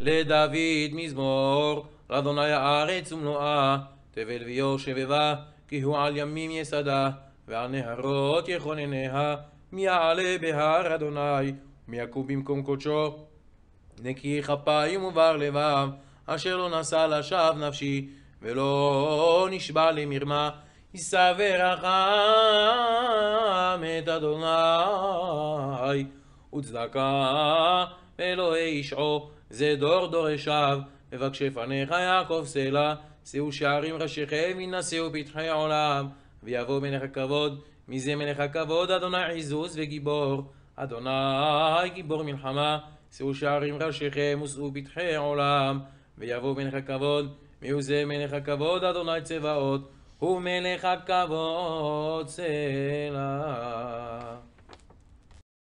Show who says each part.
Speaker 1: לדוד מזמור, לאדוני הארץ ומלואה, תבל ויושבבה, כי הוא על ימים יסדה, ועל נהרות יכונניה, מי יעלה בהר אדוני, מי יקום במקום קודשו. נקי כפיים ובר לבב, אשר לא נשא לשווא נפשי, ולא נשבע למרמה, יישא ורחם את אדוני. וצדקה, אלוהי ישעו, זה דור דורשיו, מבקשי פניך יעקב סלע, שאו שערים ראשיכם ינשאו פתחי עולם, ויבוא מלך הכבוד, מזה מלך הכבוד, אדוני עזוז וגיבור, אדוני גיבור מלחמה, שאו שערים ראשיכם ושאו פתחי עולם, ויבוא מלך הכבוד, מיהו זה מלך הכבוד, אדוני צבאות, הוא מלך הכבוד סלע.